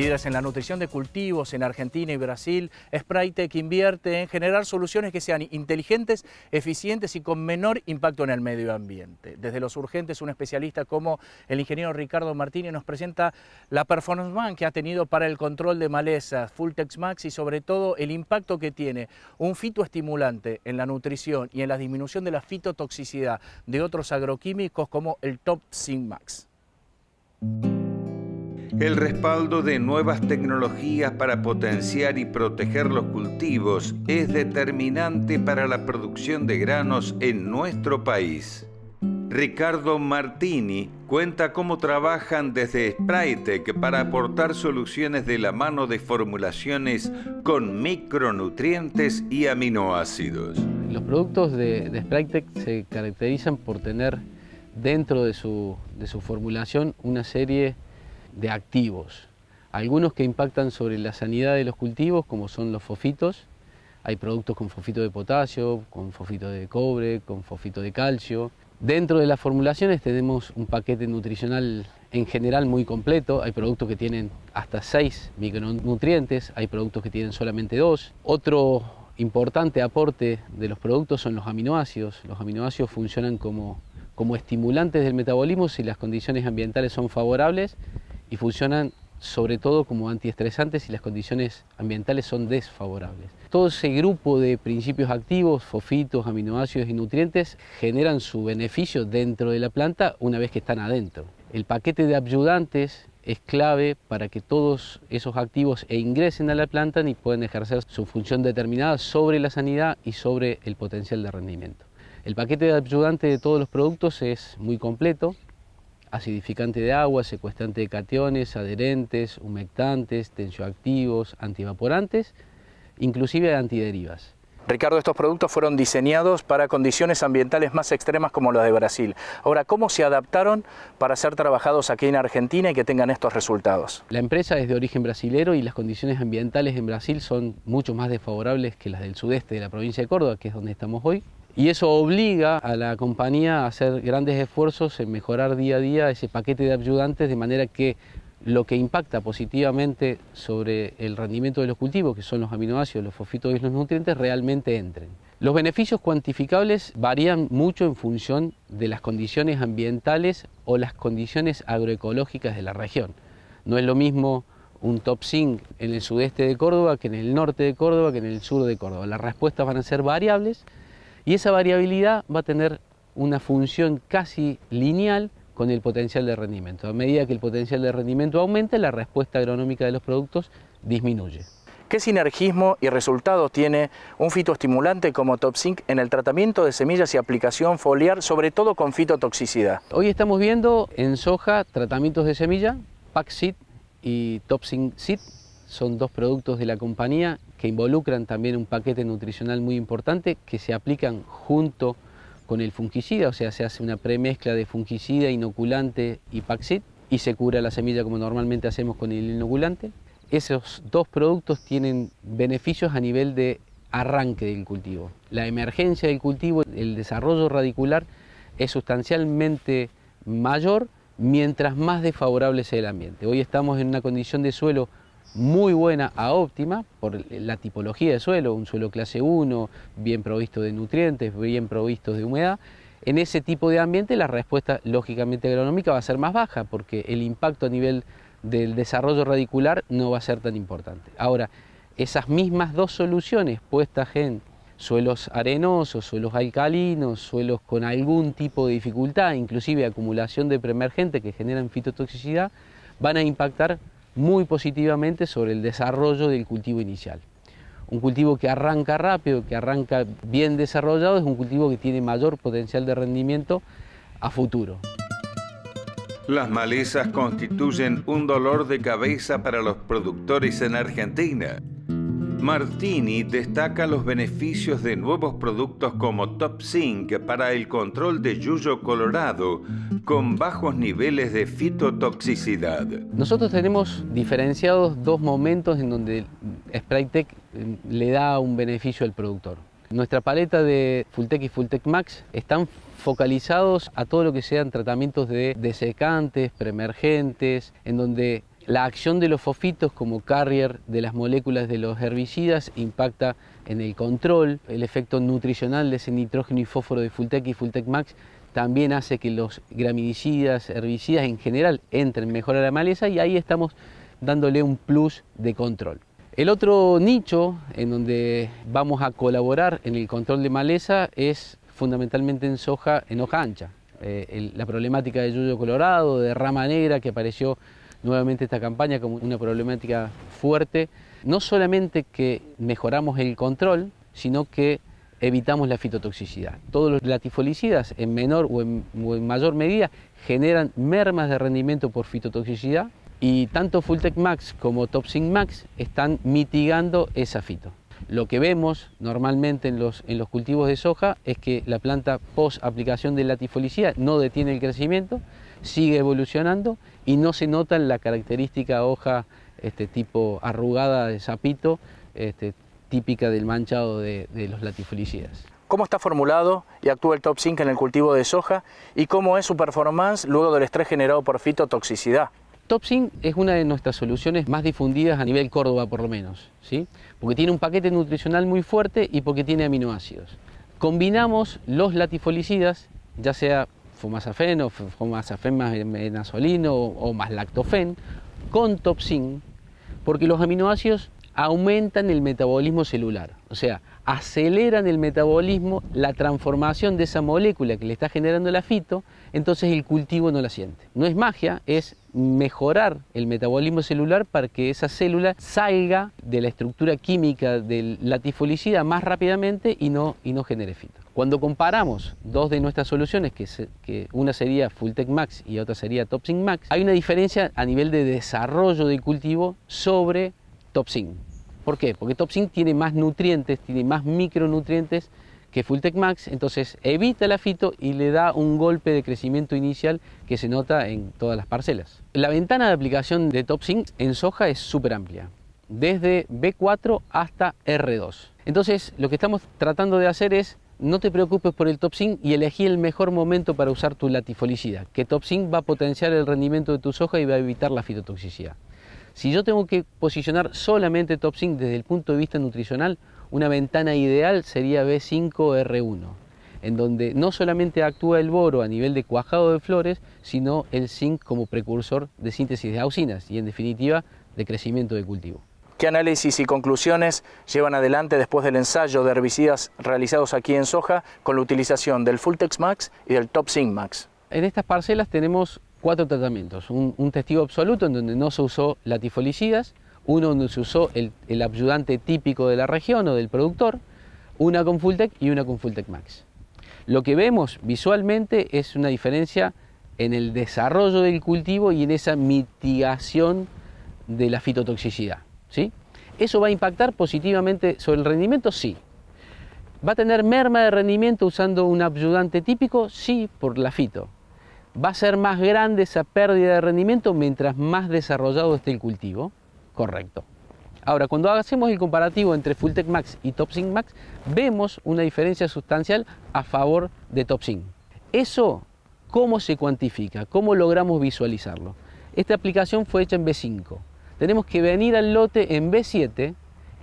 Líderes en la nutrición de cultivos en Argentina y Brasil, Spritec invierte en generar soluciones que sean inteligentes, eficientes y con menor impacto en el medio ambiente. Desde los urgentes, un especialista como el ingeniero Ricardo Martínez nos presenta la performance man que ha tenido para el control de malezas, Fulltex Max y sobre todo el impacto que tiene un fitoestimulante en la nutrición y en la disminución de la fitotoxicidad de otros agroquímicos como el Top Synmax. Max el respaldo de nuevas tecnologías para potenciar y proteger los cultivos es determinante para la producción de granos en nuestro país. Ricardo Martini cuenta cómo trabajan desde Spritec para aportar soluciones de la mano de formulaciones con micronutrientes y aminoácidos. Los productos de, Spritec se caracterizan por tener dentro de su, de su formulación una serie de de activos. Algunos que impactan sobre la sanidad de los cultivos, como son los fosfitos. Hay productos con fosfito de potasio, con fosfito de cobre, con fosfito de calcio. Dentro de las formulaciones tenemos un paquete nutricional en general muy completo. Hay productos que tienen hasta 6 micronutrientes, hay productos que tienen solamente 2. Otro importante aporte de los productos son los aminoácidos. Los aminoácidos funcionan como, como estimulantes del metabolismo si las condiciones ambientales son favorables y funcionan sobre todo como antiestresantes si las condiciones ambientales son desfavorables. Todo ese grupo de principios activos, fosfitos, aminoácidos y nutrientes generan su beneficio dentro de la planta una vez que están adentro. El paquete de ayudantes es clave para que todos esos activos e ingresen a la planta y puedan ejercer su función determinada sobre la sanidad y sobre el potencial de rendimiento. El paquete de ayudante de todos los productos es muy completo, acidificante de agua, secuestrante de cationes, adherentes, humectantes, tensioactivos, antievaporantes, inclusive antiderivas. Ricardo, estos productos fueron diseñados para condiciones ambientales más extremas como las de Brasil. Ahora, ¿cómo se adaptaron para ser trabajados aquí en Argentina y que tengan estos resultados? La empresa es de origen brasilero y las condiciones ambientales en Brasil son mucho más desfavorables que las del sudeste de la provincia de Córdoba, que es donde estamos hoy. Y eso obliga a la compañía a hacer grandes esfuerzos en mejorar día a día ese paquete de ayudantes de manera que lo que impacta positivamente sobre el rendimiento de los cultivos, que son los aminoácidos, los fosfitos y los nutrientes, realmente entren. Los beneficios cuantificables varían mucho en función de las condiciones ambientales o las condiciones agroecológicas de la región. No es lo mismo un top zinc en el sudeste de Córdoba que en el norte de Córdoba que en el sur de Córdoba. Las respuestas van a ser variables, y esa variabilidad va a tener una función casi lineal con el potencial de rendimiento. A medida que el potencial de rendimiento aumenta, la respuesta agronómica de los productos disminuye. ¿Qué sinergismo y resultados tiene un fitoestimulante como TopSync en el tratamiento de semillas y aplicación foliar, sobre todo con fitotoxicidad? Hoy estamos viendo en soja tratamientos de semilla, PaxSeed y TopSync son dos productos de la compañía que involucran también un paquete nutricional muy importante que se aplican junto con el fungicida, o sea, se hace una premezcla de fungicida, inoculante y Paxit y se cura la semilla como normalmente hacemos con el inoculante. Esos dos productos tienen beneficios a nivel de arranque del cultivo. La emergencia del cultivo, el desarrollo radicular es sustancialmente mayor mientras más desfavorable sea el ambiente. Hoy estamos en una condición de suelo muy buena a óptima por la tipología de suelo, un suelo clase 1, bien provisto de nutrientes, bien provisto de humedad. En ese tipo de ambiente la respuesta lógicamente agronómica va a ser más baja porque el impacto a nivel del desarrollo radicular no va a ser tan importante. Ahora, esas mismas dos soluciones puestas en suelos arenosos, suelos alcalinos, suelos con algún tipo de dificultad, inclusive acumulación de preemergente que generan fitotoxicidad, van a impactar muy positivamente sobre el desarrollo del cultivo inicial. Un cultivo que arranca rápido, que arranca bien desarrollado, es un cultivo que tiene mayor potencial de rendimiento a futuro. Las malezas constituyen un dolor de cabeza para los productores en Argentina. Martini destaca los beneficios de nuevos productos como Top Zinc para el control de yuyo colorado con bajos niveles de fitotoxicidad. Nosotros tenemos diferenciados dos momentos en donde SprayTech eh, le da un beneficio al productor. Nuestra paleta de Tech y Tech Max están focalizados a todo lo que sean tratamientos de desecantes, preemergentes, en donde la acción de los fosfitos como carrier de las moléculas de los herbicidas impacta en el control. El efecto nutricional de ese nitrógeno y fósforo de Fultec y Fultec Max también hace que los graminicidas, herbicidas en general entren mejor a la maleza y ahí estamos dándole un plus de control. El otro nicho en donde vamos a colaborar en el control de maleza es fundamentalmente en soja en hoja ancha. Eh, la problemática de yuyo colorado, de rama negra que apareció nuevamente esta campaña como una problemática fuerte, no solamente que mejoramos el control, sino que evitamos la fitotoxicidad. Todos los latifolicidas, en menor o en, mayor medida, generan mermas de rendimiento por fitotoxicidad y tanto Fulltech Max como Topsin Max están mitigando esa fito. Lo que vemos normalmente en los, en los cultivos de soja es que la planta post aplicación de latifolicida no detiene el crecimiento, sigue evolucionando y no se nota en la característica hoja este, tipo arrugada de sapito, este, típica del manchado de, los latifolicidas ¿Cómo está formulado y actúa el top en el cultivo de soja? ¿Y cómo es su performance luego del estrés generado por fitotoxicidad? Top es una de nuestras soluciones más difundidas a nivel Córdoba por lo menos, ¿sí? porque tiene un paquete nutricional muy fuerte y porque tiene aminoácidos. Combinamos los latifolicidas, ya sea Fumazafen o Fumazafen más nasolino o, más lactofen con topsin, porque los aminoácidos aumentan el metabolismo celular, o sea, aceleran el metabolismo, la transformación de esa molécula que le está generando la fito, entonces el cultivo no la siente. No es magia, es mejorar el metabolismo celular para que esa célula salga de la estructura química de la tifolicida más rápidamente y no, y no genere fito. Cuando comparamos dos de nuestras soluciones, que, una sería FullTech Max y otra sería TopSync Max, hay una diferencia a nivel de desarrollo de cultivo sobre TopSync. ¿Por qué? Porque TopSync tiene más nutrientes, tiene más micronutrientes que FullTech Max, entonces evita la fito y le da un golpe de crecimiento inicial que se nota en todas las parcelas. La ventana de aplicación de TopSync en soja es súper amplia, desde B4 hasta R2. Entonces lo que estamos tratando de hacer es no te preocupes por el top y elegí el mejor momento para usar tu latifolicidad, que top va a potenciar el rendimiento de tus hojas y va a evitar la fitotoxicidad. Si yo tengo que posicionar solamente top desde el punto de vista nutricional, una ventana ideal sería B5R1, en donde no solamente actúa el boro a nivel de cuajado de flores, sino el zinc como precursor de síntesis de auxinas y en definitiva de crecimiento de cultivo. ¿Qué análisis y conclusiones llevan adelante después del ensayo de herbicidas realizados aquí en soja con la utilización del Fultex Max y del Top Max? En estas parcelas tenemos cuatro tratamientos. Un, testigo absoluto en donde no se usó latifolicidas, uno donde se usó el, ayudante típico de la región o del productor, una con fulltech y una con Fulltech Max. Lo que vemos visualmente es una diferencia en el desarrollo del cultivo y en esa mitigación de la fitotoxicidad. ¿sí? ¿Eso va a impactar positivamente sobre el rendimiento? Sí. ¿Va a tener merma de rendimiento usando un ayudante típico? Sí, por la fito. ¿Va a ser más grande esa pérdida de rendimiento mientras más desarrollado esté el cultivo? Correcto. Ahora, cuando hacemos el comparativo entre Fulltech Max y Top Max, vemos una diferencia sustancial a favor de Top Eso, ¿cómo se cuantifica? ¿Cómo logramos visualizarlo? Esta aplicación fue hecha en B5 tenemos que venir al lote en B7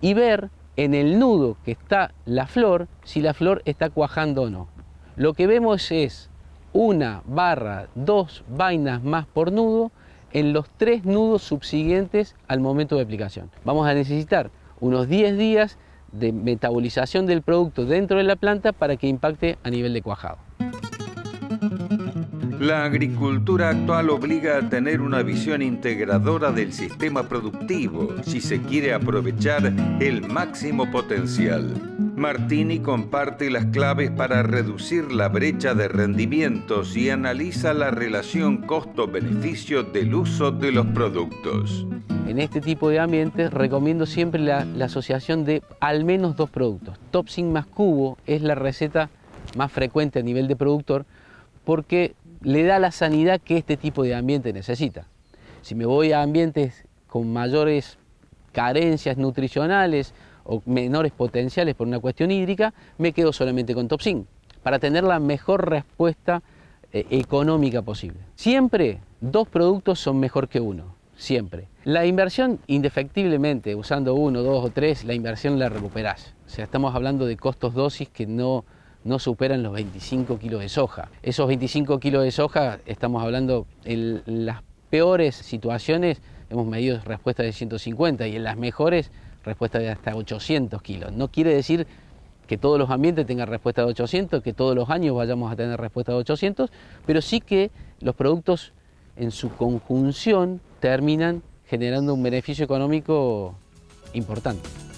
y ver en el nudo que está la flor si la flor está cuajando o no. Lo que vemos es una barra, dos vainas más por nudo en los tres nudos subsiguientes al momento de aplicación. Vamos a necesitar unos 10 días de metabolización del producto dentro de la planta para que impacte a nivel de cuajado. La agricultura actual obliga a tener una visión integradora del sistema productivo si se quiere aprovechar el máximo potencial. Martini comparte las claves para reducir la brecha de rendimientos y analiza la relación costo-beneficio del uso de los productos. En este tipo de ambientes recomiendo siempre la, asociación de al menos dos productos. Top más cubo es la receta más frecuente a nivel de productor porque le da la sanidad que este tipo de ambiente necesita. Si me voy a ambientes con mayores carencias nutricionales o menores potenciales por una cuestión hídrica, me quedo solamente con Topsin para tener la mejor respuesta eh, económica posible. Siempre dos productos son mejor que uno, siempre. La inversión, indefectiblemente, usando uno, dos o tres, la inversión la recuperás. O sea, estamos hablando de costos dosis que no, no superan los 25 kilos de soja. Esos 25 kilos de soja, estamos hablando en las peores situaciones, hemos medido respuesta de 150 y en las mejores respuesta de hasta 800 kilos. No quiere decir que todos los ambientes tengan respuesta de 800, que todos los años vayamos a tener respuesta de 800, pero sí que los productos en su conjunción terminan generando un beneficio económico importante.